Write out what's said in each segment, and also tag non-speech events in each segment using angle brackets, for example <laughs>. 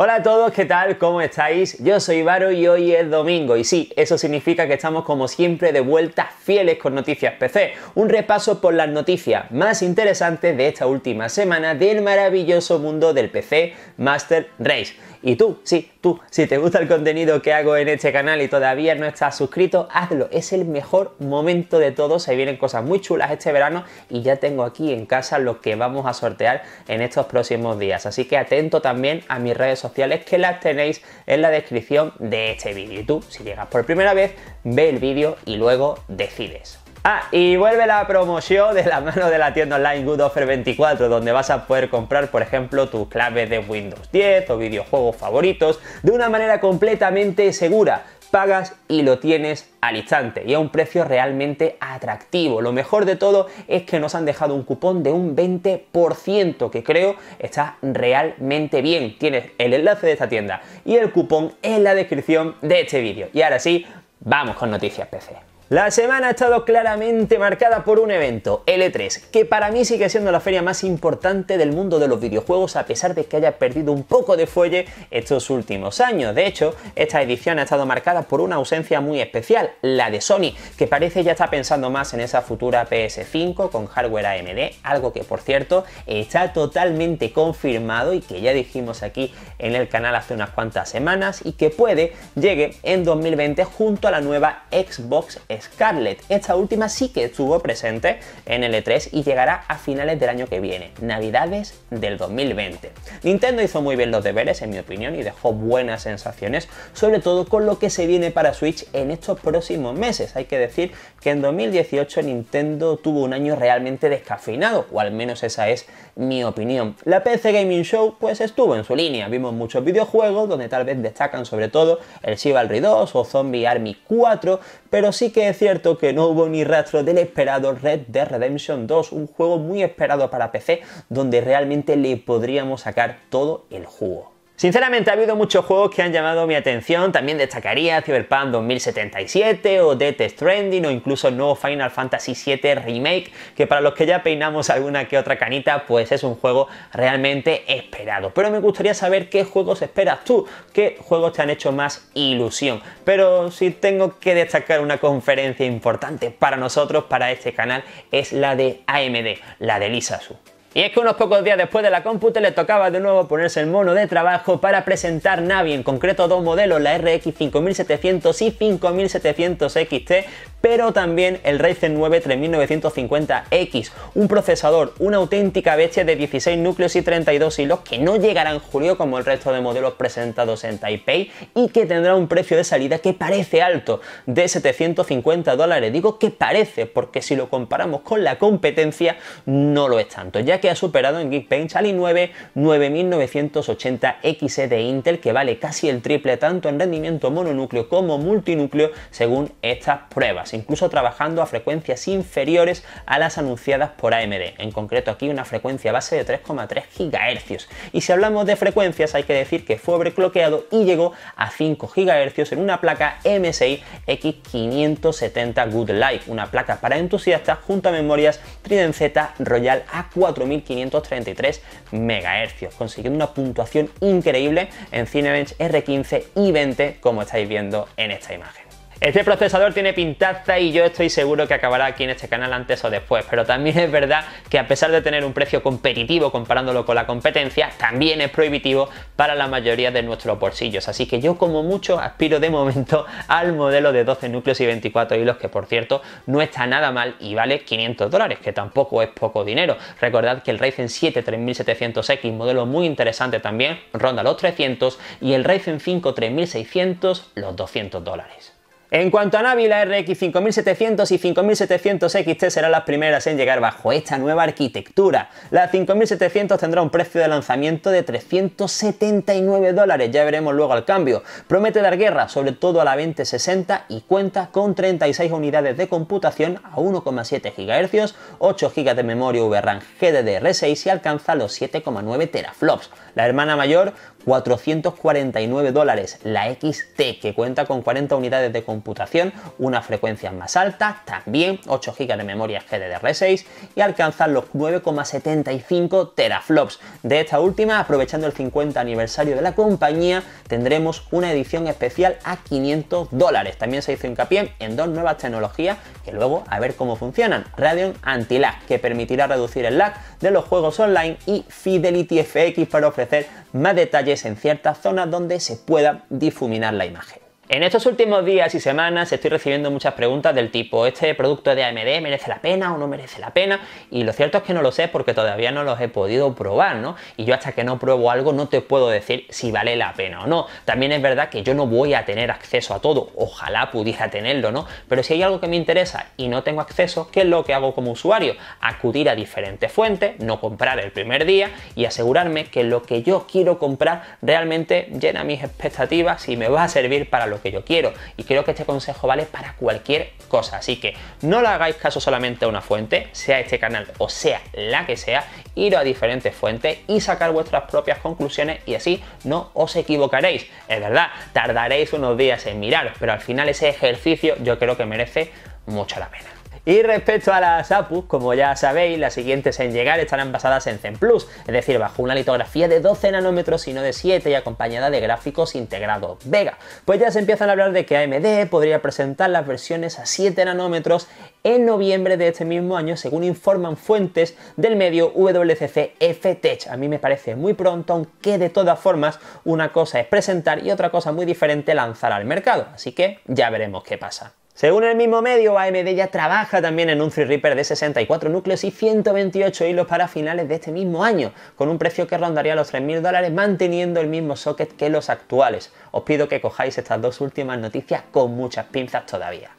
Hola a todos, ¿qué tal? ¿Cómo estáis? Yo soy Varo y hoy es domingo y sí, eso significa que estamos como siempre de vuelta fieles con Noticias PC, un repaso por las noticias más interesantes de esta última semana del maravilloso mundo del PC Master Race. Y tú, sí, tú, si te gusta el contenido que hago en este canal y todavía no estás suscrito, hazlo. Es el mejor momento de todo. Se vienen cosas muy chulas este verano y ya tengo aquí en casa lo que vamos a sortear en estos próximos días. Así que atento también a mis redes sociales que las tenéis en la descripción de este vídeo. Y tú, si llegas por primera vez, ve el vídeo y luego decides. Ah, y vuelve la promoción de la mano de la tienda online goodoffer 24, donde vas a poder comprar, por ejemplo, tus claves de Windows 10 o videojuegos favoritos de una manera completamente segura pagas y lo tienes al instante y a un precio realmente atractivo. Lo mejor de todo es que nos han dejado un cupón de un 20% que creo está realmente bien. Tienes el enlace de esta tienda y el cupón en la descripción de este vídeo. Y ahora sí, vamos con noticias PC. La semana ha estado claramente marcada por un evento, L3, e que para mí sigue siendo la feria más importante del mundo de los videojuegos a pesar de que haya perdido un poco de fuelle estos últimos años. De hecho, esta edición ha estado marcada por una ausencia muy especial, la de Sony, que parece ya está pensando más en esa futura PS5 con hardware AMD, algo que por cierto está totalmente confirmado y que ya dijimos aquí en el canal hace unas cuantas semanas y que puede llegue en 2020 junto a la nueva Xbox Scarlett. Esta última sí que estuvo presente en el E3 y llegará a finales del año que viene, Navidades del 2020. Nintendo hizo muy bien los deberes, en mi opinión, y dejó buenas sensaciones, sobre todo con lo que se viene para Switch en estos próximos meses. Hay que decir que en 2018 Nintendo tuvo un año realmente descafeinado, o al menos esa es mi opinión. La PC Gaming Show pues estuvo en su línea, vimos muchos videojuegos donde tal vez destacan sobre todo el Chivalry 2 o Zombie Army 4, pero sí que es cierto que no hubo ni rastro del esperado Red Dead Redemption 2, un juego muy esperado para PC donde realmente le podríamos sacar todo el jugo. Sinceramente ha habido muchos juegos que han llamado mi atención, también destacaría Cyberpunk 2077 o Death Stranding o incluso el nuevo Final Fantasy VII Remake, que para los que ya peinamos alguna que otra canita, pues es un juego realmente esperado. Pero me gustaría saber qué juegos esperas tú, qué juegos te han hecho más ilusión. Pero si tengo que destacar una conferencia importante para nosotros, para este canal, es la de AMD, la de Lisa Su. Y es que unos pocos días después de la cómputa le tocaba de nuevo ponerse el mono de trabajo para presentar Navi, en concreto dos modelos, la RX 5700 y 5700 XT, pero también el Ryzen 9 3950X, un procesador, una auténtica bestia de 16 núcleos y 32 hilos que no llegará en julio como el resto de modelos presentados en Taipei y que tendrá un precio de salida que parece alto, de 750 dólares. Digo que parece, porque si lo comparamos con la competencia no lo es tanto, ya que ha superado en Geekbench al i9 9980 x e de Intel que vale casi el triple tanto en rendimiento mononúcleo como multinúcleo según estas pruebas, incluso trabajando a frecuencias inferiores a las anunciadas por AMD, en concreto aquí una frecuencia base de 3,3 GHz. Y si hablamos de frecuencias hay que decir que fue overclockeado y llegó a 5 GHz en una placa M6 X570 Good Life, una placa para entusiastas junto a memorias Trident Z Royal A4000 1533 MHz, consiguiendo una puntuación increíble en Cinebench R15 y 20 como estáis viendo en esta imagen. Este procesador tiene pintaza y yo estoy seguro que acabará aquí en este canal antes o después, pero también es verdad que a pesar de tener un precio competitivo comparándolo con la competencia, también es prohibitivo para la mayoría de nuestros bolsillos, así que yo como mucho aspiro de momento <laughs> al modelo de 12 núcleos y 24 hilos que por cierto no está nada mal y vale 500 dólares, que tampoco es poco dinero. Recordad que el Ryzen 7 3700X, modelo muy interesante también, ronda los 300 y el Ryzen 5 3600 los 200 dólares. En cuanto a Navi, la RX 5700 y 5700 XT serán las primeras en llegar bajo esta nueva arquitectura. La 5700 tendrá un precio de lanzamiento de 379 dólares, ya veremos luego el cambio. Promete dar guerra, sobre todo a la 2060 y cuenta con 36 unidades de computación a 1,7 GHz, 8 GB de memoria VRAM GDDR6 y alcanza los 7,9 teraflops. La hermana mayor, 449 dólares, la XT, que cuenta con 40 unidades de computación computación, una frecuencia más alta, también 8 GB de memoria GDDR6 y alcanzan los 9,75 teraflops. De esta última, aprovechando el 50 aniversario de la compañía, tendremos una edición especial a 500 dólares. También se hizo hincapié en dos nuevas tecnologías que luego a ver cómo funcionan. Radeon Anti-Lag, que permitirá reducir el lag de los juegos online y Fidelity FX para ofrecer más detalles en ciertas zonas donde se pueda difuminar la imagen. En estos últimos días y semanas estoy recibiendo muchas preguntas del tipo, ¿este producto de AMD merece la pena o no merece la pena? Y lo cierto es que no lo sé porque todavía no los he podido probar, ¿no? Y yo hasta que no pruebo algo no te puedo decir si vale la pena o no. También es verdad que yo no voy a tener acceso a todo, ojalá pudiera tenerlo, ¿no? Pero si hay algo que me interesa y no tengo acceso, ¿qué es lo que hago como usuario? Acudir a diferentes fuentes, no comprar el primer día y asegurarme que lo que yo quiero comprar realmente llena mis expectativas y me va a servir para lo que yo quiero. Y creo que este consejo vale para cualquier cosa. Así que no le hagáis caso solamente a una fuente, sea este canal o sea la que sea, ir a diferentes fuentes y sacar vuestras propias conclusiones y así no os equivocaréis. Es verdad, tardaréis unos días en mirar, pero al final ese ejercicio yo creo que merece mucho la pena. Y respecto a las APUs, como ya sabéis, las siguientes en llegar estarán basadas en Zen Plus, es decir, bajo una litografía de 12 nanómetros y no de 7 y acompañada de gráficos integrados Vega. Pues ya se empiezan a hablar de que AMD podría presentar las versiones a 7 nanómetros en noviembre de este mismo año, según informan fuentes del medio WCC FTech. A mí me parece muy pronto, aunque de todas formas una cosa es presentar y otra cosa muy diferente lanzar al mercado. Así que ya veremos qué pasa. Según el mismo medio, AMD ya trabaja también en un Threadripper de 64 núcleos y 128 hilos para finales de este mismo año, con un precio que rondaría los 3.000 dólares manteniendo el mismo socket que los actuales. Os pido que cojáis estas dos últimas noticias con muchas pinzas todavía.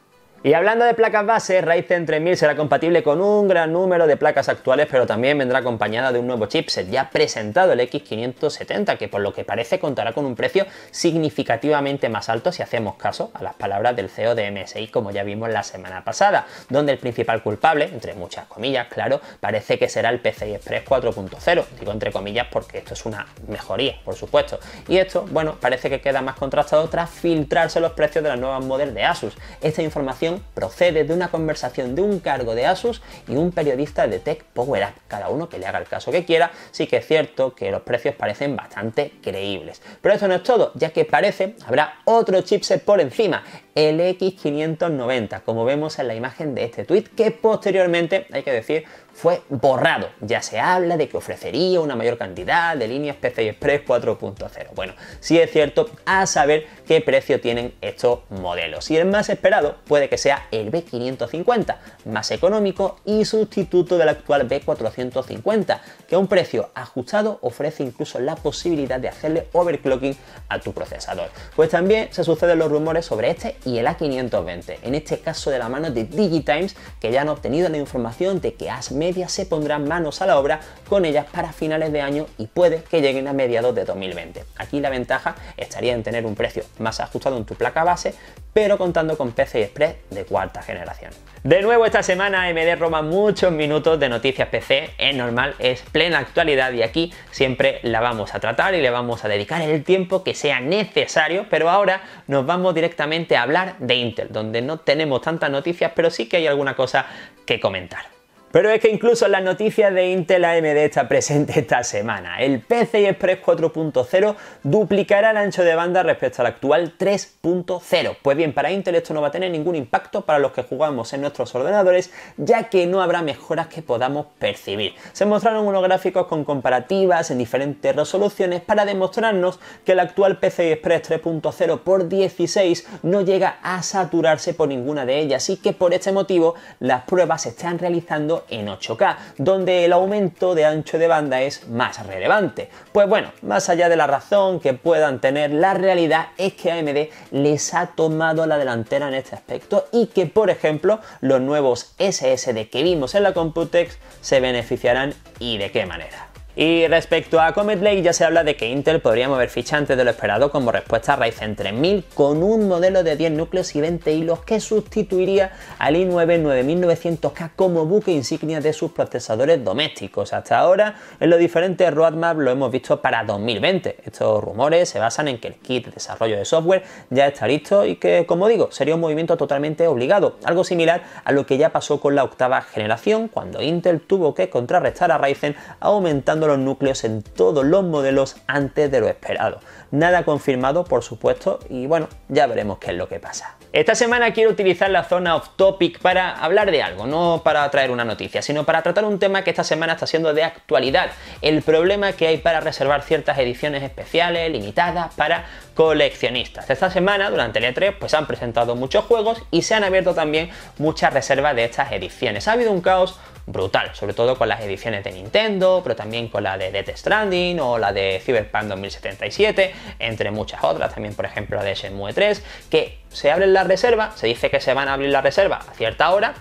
Y hablando de placas base, Ryzen 3000 será compatible con un gran número de placas actuales, pero también vendrá acompañada de un nuevo chipset ya presentado, el X570, que por lo que parece contará con un precio significativamente más alto si hacemos caso a las palabras del CEO de MSI, como ya vimos la semana pasada, donde el principal culpable, entre muchas comillas, claro, parece que será el PCI Express 4.0, digo entre comillas porque esto es una mejoría, por supuesto. Y esto, bueno, parece que queda más contrastado tras filtrarse los precios de las nuevas modelos de Asus. Esta información procede de una conversación de un cargo de Asus y un periodista de Tech Power cada uno que le haga el caso que quiera, sí que es cierto que los precios parecen bastante creíbles. Pero eso no es todo, ya que parece habrá otro chipset por encima, el X590, como vemos en la imagen de este tweet, que posteriormente, hay que decir, fue borrado. Ya se habla de que ofrecería una mayor cantidad de líneas PCI Express 4.0. Bueno, sí es cierto a saber qué precio tienen estos modelos. Y el más esperado puede que sea el B550, más económico y sustituto del actual B450, que a un precio ajustado ofrece incluso la posibilidad de hacerle overclocking a tu procesador. Pues también se suceden los rumores sobre este y el A520, en este caso de la mano de Digitimes, que ya han obtenido la información de que has media se pondrán manos a la obra con ellas para finales de año y puede que lleguen a mediados de 2020. Aquí la ventaja estaría en tener un precio más ajustado en tu placa base, pero contando con pc Express de cuarta generación. De nuevo esta semana MD roma muchos minutos de noticias PC, es normal, es plena actualidad y aquí siempre la vamos a tratar y le vamos a dedicar el tiempo que sea necesario, pero ahora nos vamos directamente a hablar de Intel, donde no tenemos tantas noticias, pero sí que hay alguna cosa que comentar. Pero es que incluso en las noticias de Intel AMD está presente esta semana. El PCI Express 4.0 duplicará el ancho de banda respecto al actual 3.0. Pues bien, para Intel esto no va a tener ningún impacto para los que jugamos en nuestros ordenadores, ya que no habrá mejoras que podamos percibir. Se mostraron unos gráficos con comparativas en diferentes resoluciones para demostrarnos que el actual PCI Express 3.0 x 16 no llega a saturarse por ninguna de ellas y que por este motivo las pruebas se están realizando en 8K, donde el aumento de ancho de banda es más relevante. Pues bueno, más allá de la razón que puedan tener, la realidad es que AMD les ha tomado la delantera en este aspecto y que, por ejemplo, los nuevos SSD que vimos en la Computex se beneficiarán y de qué manera. Y respecto a Comet Lake ya se habla de que Intel podría mover ficha antes de lo esperado como respuesta a Ryzen 3000 con un modelo de 10 núcleos y 20 hilos que sustituiría al i9 9900K como buque insignia de sus procesadores domésticos. Hasta ahora en los diferentes roadmap lo hemos visto para 2020. Estos rumores se basan en que el kit de desarrollo de software ya está listo y que como digo sería un movimiento totalmente obligado, algo similar a lo que ya pasó con la octava generación cuando Intel tuvo que contrarrestar a Ryzen aumentando los núcleos en todos los modelos antes de lo esperado. Nada confirmado, por supuesto, y bueno, ya veremos qué es lo que pasa. Esta semana quiero utilizar la zona off topic para hablar de algo, no para traer una noticia, sino para tratar un tema que esta semana está siendo de actualidad, el problema que hay para reservar ciertas ediciones especiales, limitadas, para coleccionistas. Esta semana, durante el E3, pues han presentado muchos juegos y se han abierto también muchas reservas de estas ediciones. Ha habido un caos brutal, sobre todo con las ediciones de Nintendo, pero también con la de Death Stranding o la de Cyberpunk 2077, entre muchas otras, también por ejemplo la de Shenmue 3, que se abren las reservas, se dice que se van a abrir las reserva a cierta hora,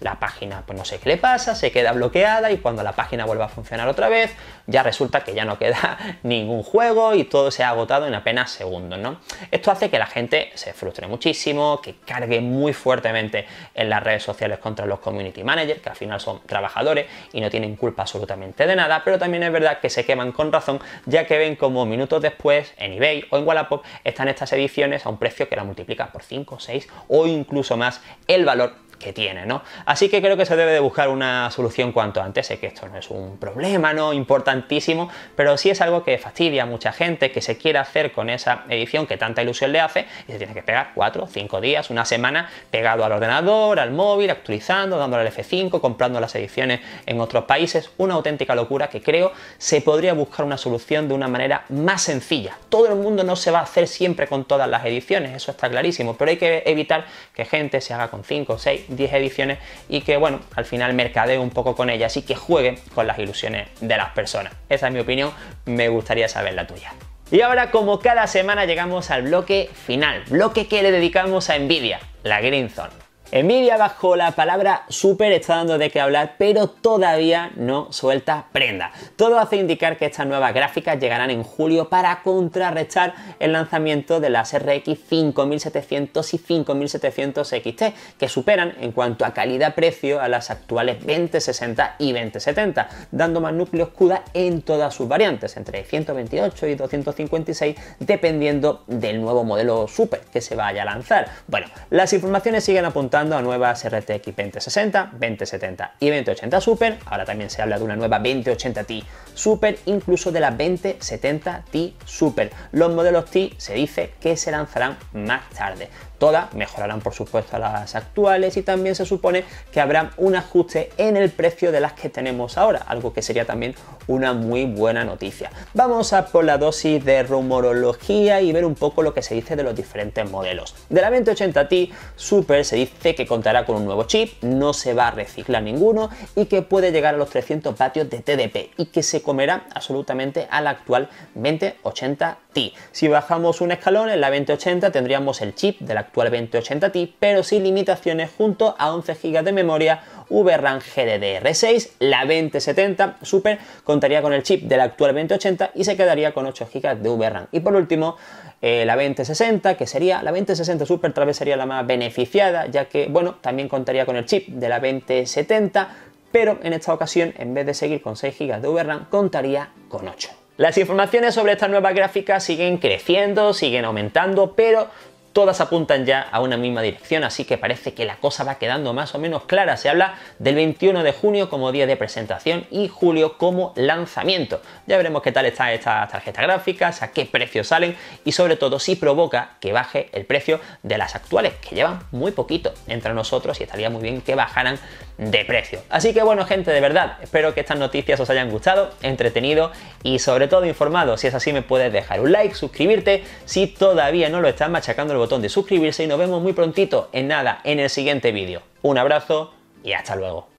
la página, pues no sé qué le pasa, se queda bloqueada y cuando la página vuelve a funcionar otra vez, ya resulta que ya no queda <laughs> ningún juego y todo se ha agotado en apenas segundos, ¿no? Esto hace que la gente se frustre muchísimo, que cargue muy fuertemente en las redes sociales contra los community managers, que al final son trabajadores y no tienen culpa absolutamente de nada, pero también es verdad que se queman con razón, ya que ven como minutos después en eBay o en Wallapop están estas ediciones a un precio que la multiplica por 5, 6 o incluso más el valor que tiene, ¿no? Así que creo que se debe de buscar una solución cuanto antes. Sé que esto no es un problema, ¿no? Importantísimo, pero sí es algo que fastidia a mucha gente que se quiere hacer con esa edición que tanta ilusión le hace y se tiene que pegar 4, 5 días, una semana pegado al ordenador, al móvil, actualizando, dándole al F5, comprando las ediciones en otros países. Una auténtica locura que creo se podría buscar una solución de una manera más sencilla. Todo el mundo no se va a hacer siempre con todas las ediciones, eso está clarísimo, pero hay que evitar que gente se haga con 5, 6, 10 ediciones y que, bueno, al final mercadee un poco con ellas y que juegue con las ilusiones de las personas. Esa es mi opinión, me gustaría saber la tuya. Y ahora, como cada semana, llegamos al bloque final, bloque que le dedicamos a Nvidia, la Green Zone. Envidia bajo la palabra super está dando de qué hablar, pero todavía no suelta prenda. Todo hace indicar que estas nuevas gráficas llegarán en julio para contrarrestar el lanzamiento de las RX 5700 y 5700 XT, que superan en cuanto a calidad-precio a las actuales 2060 y 2070, dando más núcleos CUDA en todas sus variantes, entre 128 y 256, dependiendo del nuevo modelo super que se vaya a lanzar. Bueno, las informaciones siguen apuntando a nuevas RTX 2060, 2070 y 2080 Super. Ahora también se habla de una nueva 2080 Ti Super, incluso de la 2070 Ti Super. Los modelos Ti se dice que se lanzarán más tarde. Todas mejorarán por supuesto las actuales y también se supone que habrá un ajuste en el precio de las que tenemos ahora, algo que sería también una muy buena noticia. Vamos a por la dosis de rumorología y ver un poco lo que se dice de los diferentes modelos. De la 2080 t Super se dice que contará con un nuevo chip, no se va a reciclar ninguno y que puede llegar a los 300 vatios de TDP y que se comerá absolutamente al actual 2080 t Si bajamos un escalón en la 2080 tendríamos el chip de la actual 2080 Ti, pero sin limitaciones junto a 11 GB de memoria VRAM GDDR6, la 2070 Super contaría con el chip de la actual 2080 y se quedaría con 8 GB de VRAM. Y por último, eh, la 2060, que sería la 2060 Super, tal vez sería la más beneficiada, ya que, bueno, también contaría con el chip de la 2070, pero en esta ocasión, en vez de seguir con 6 GB de VRAM, contaría con 8. Las informaciones sobre esta nueva gráficas siguen creciendo, siguen aumentando, pero todas apuntan ya a una misma dirección, así que parece que la cosa va quedando más o menos clara. Se habla del 21 de junio como día de presentación y julio como lanzamiento. Ya veremos qué tal están estas tarjetas gráficas, a qué precio salen y sobre todo si provoca que baje el precio de las actuales, que llevan muy poquito entre nosotros y estaría muy bien que bajaran de precio. Así que bueno gente, de verdad, espero que estas noticias os hayan gustado, entretenido y sobre todo informado. Si es así me puedes dejar un like, suscribirte, si todavía no lo estás machacando el botón de suscribirse y nos vemos muy prontito en nada en el siguiente vídeo. Un abrazo y hasta luego.